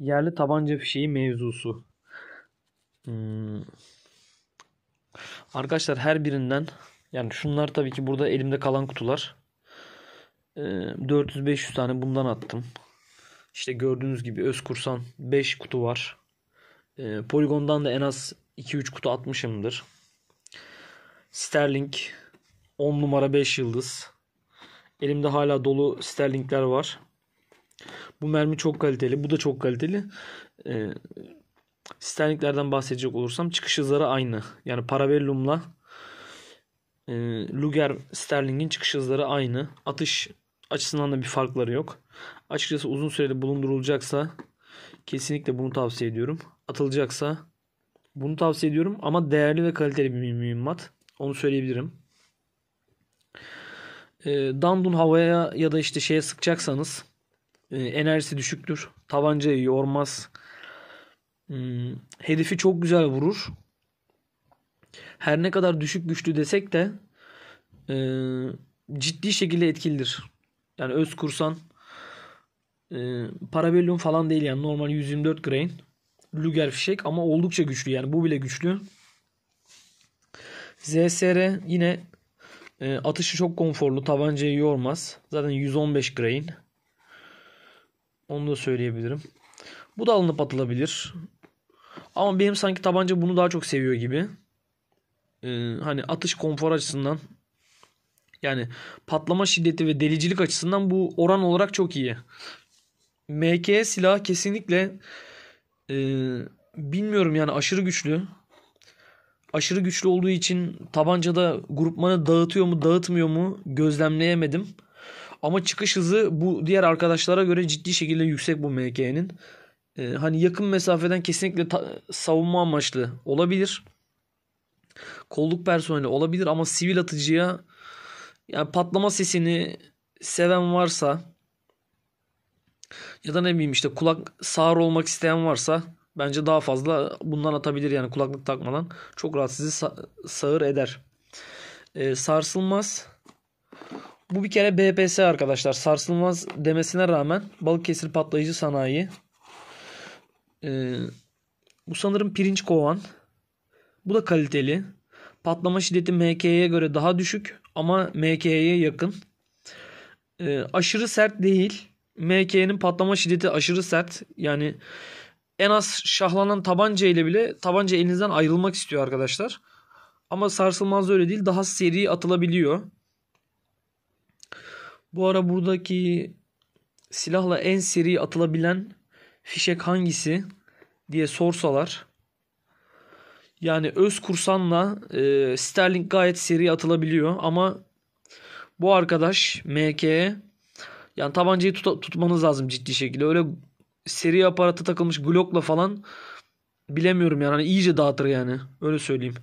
Yerli tabanca fişeği mevzusu. Hmm. Arkadaşlar her birinden yani şunlar tabii ki burada elimde kalan kutular. 400-500 ee, tane bundan attım. İşte gördüğünüz gibi öz kursan 5 kutu var. Ee, poligondan da en az 2-3 kutu atmışımdır. Sterling 10 numara 5 yıldız. Elimde hala dolu Sterlingler var. Bu mermi çok kaliteli. Bu da çok kaliteli. Ee, Sterlinglerden bahsedecek olursam çıkış hızları aynı. Yani Parabellum'la e, Luger Sterling'in çıkış hızları aynı. Atış açısından da bir farkları yok. Açıkçası uzun sürede bulundurulacaksa kesinlikle bunu tavsiye ediyorum. Atılacaksa bunu tavsiye ediyorum ama değerli ve kaliteli bir mühimmat. Onu söyleyebilirim. E, dandun havaya ya da işte şeye sıkacaksanız ee, enerjisi düşüktür. Tabancayı yormaz. Hmm, hedefi çok güzel vurur. Her ne kadar düşük güçlü desek de e, ciddi şekilde etkilidir. Yani öz kursan e, parabellum falan değil yani normal 124 grain Luger fişek ama oldukça güçlü yani bu bile güçlü. ZSR yine e, atışı çok konforlu tabancayı yormaz. Zaten 115 grain. Onu da söyleyebilirim. Bu da alınıp atılabilir. Ama benim sanki tabanca bunu daha çok seviyor gibi. Ee, hani atış konfor açısından yani patlama şiddeti ve delicilik açısından bu oran olarak çok iyi. MK silahı kesinlikle e, bilmiyorum yani aşırı güçlü. Aşırı güçlü olduğu için tabancada grupmanı dağıtıyor mu dağıtmıyor mu gözlemleyemedim. Ama çıkış hızı bu diğer arkadaşlara göre ciddi şekilde yüksek bu MK'nin. Ee, hani yakın mesafeden kesinlikle savunma amaçlı olabilir. Kolluk personeli olabilir ama sivil atıcıya yani patlama sesini seven varsa ya da ne bileyim işte kulak sağır olmak isteyen varsa bence daha fazla bundan atabilir yani kulaklık takmadan. Çok rahat sizi sa- sağır eder. Ee, sarsılmaz bu bir kere BPS arkadaşlar. Sarsılmaz demesine rağmen Balıkesir patlayıcı sanayi. Ee, bu sanırım pirinç kovan. Bu da kaliteli. Patlama şiddeti MK'ye göre daha düşük ama MK'ye yakın. Ee, aşırı sert değil. MK'nin patlama şiddeti aşırı sert. Yani en az şahlanan tabanca ile bile tabanca elinizden ayrılmak istiyor arkadaşlar. Ama sarsılmaz öyle değil. Daha seri atılabiliyor. Bu ara buradaki silahla en seri atılabilen fişek hangisi diye sorsalar yani öz kursanla e, Sterling gayet seri atılabiliyor ama bu arkadaş MK yani tabancayı tut- tutmanız lazım ciddi şekilde. Öyle seri aparata takılmış Glock'la falan bilemiyorum yani. Hani iyice dağıtır yani. Öyle söyleyeyim.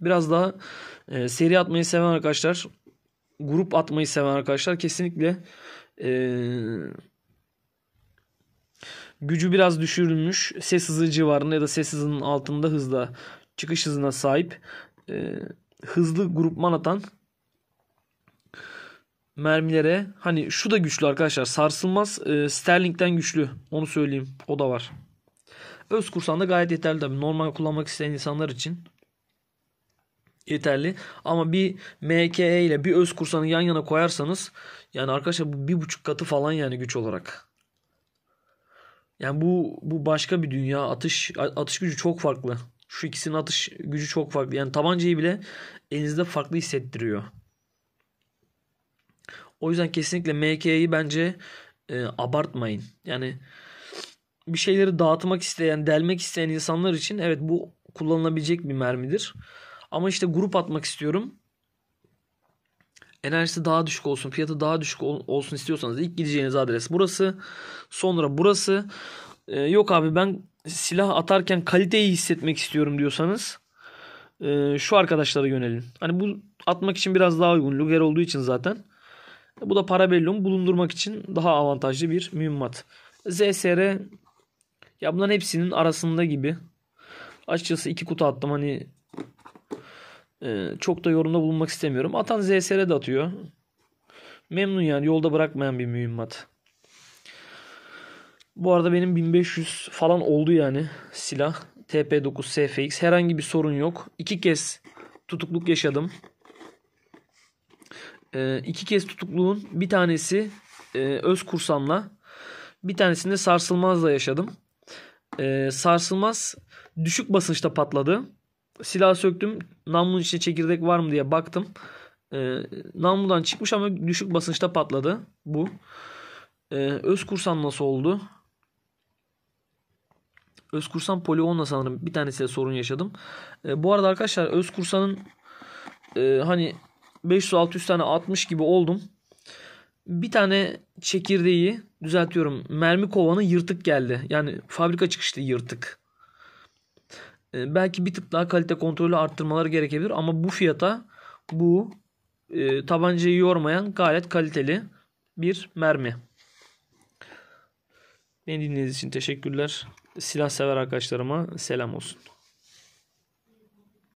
Biraz daha e, seri atmayı seven arkadaşlar grup atmayı seven arkadaşlar kesinlikle e, gücü biraz düşürülmüş ses hızı civarında ya da ses hızının altında hızla çıkış hızına sahip e, hızlı grupman atan mermilere hani şu da güçlü arkadaşlar sarsılmaz e, Sterling'den güçlü onu söyleyeyim o da var. Öz kursanda gayet yeterli tabi normal kullanmak isteyen insanlar için yeterli. Ama bir MKE ile bir öz kursanı yan yana koyarsanız yani arkadaşlar bu bir buçuk katı falan yani güç olarak. Yani bu bu başka bir dünya. Atış atış gücü çok farklı. Şu ikisinin atış gücü çok farklı. Yani tabancayı bile elinizde farklı hissettiriyor. O yüzden kesinlikle MK'yi bence e, abartmayın. Yani bir şeyleri dağıtmak isteyen, delmek isteyen insanlar için evet bu kullanılabilecek bir mermidir. Ama işte grup atmak istiyorum. Enerjisi daha düşük olsun, fiyatı daha düşük ol- olsun istiyorsanız ilk gideceğiniz adres burası. Sonra burası. Ee, yok abi ben silah atarken kaliteyi hissetmek istiyorum diyorsanız e, şu arkadaşlara yönelin. Hani bu atmak için biraz daha uygun. Luger olduğu için zaten. Bu da Parabellum bulundurmak için daha avantajlı bir mühimmat. ZSR ya bunların hepsinin arasında gibi. Açıkçası iki kutu attım hani ee, çok da yorumda bulunmak istemiyorum. Atan ZSR de atıyor. Memnun yani yolda bırakmayan bir mühimmat. Bu arada benim 1500 falan oldu yani silah. TP9 SFX herhangi bir sorun yok. İki kez tutukluk yaşadım. Ee, iki kez tutukluğun bir tanesi e, öz kursamla bir tanesinde sarsılmazla yaşadım. Ee, sarsılmaz düşük basınçta patladı. Silah söktüm. Namlunun içinde çekirdek var mı diye baktım. E, namludan çıkmış ama düşük basınçta patladı bu. E, öz kursan nasıl oldu? Öz kursan poligonla sanırım bir tanesiyle sorun yaşadım. E, bu arada arkadaşlar öz kursanın e, hani 500-600 tane atmış gibi oldum. Bir tane çekirdeği düzeltiyorum. Mermi kovanı yırtık geldi. Yani fabrika çıkışlı yırtık. Ee, belki bir tık daha kalite kontrolü arttırmaları gerekebilir ama bu fiyata bu e, tabancayı yormayan gayet kaliteli bir mermi. Beni dinlediğiniz için teşekkürler. Silah sever arkadaşlarıma selam olsun.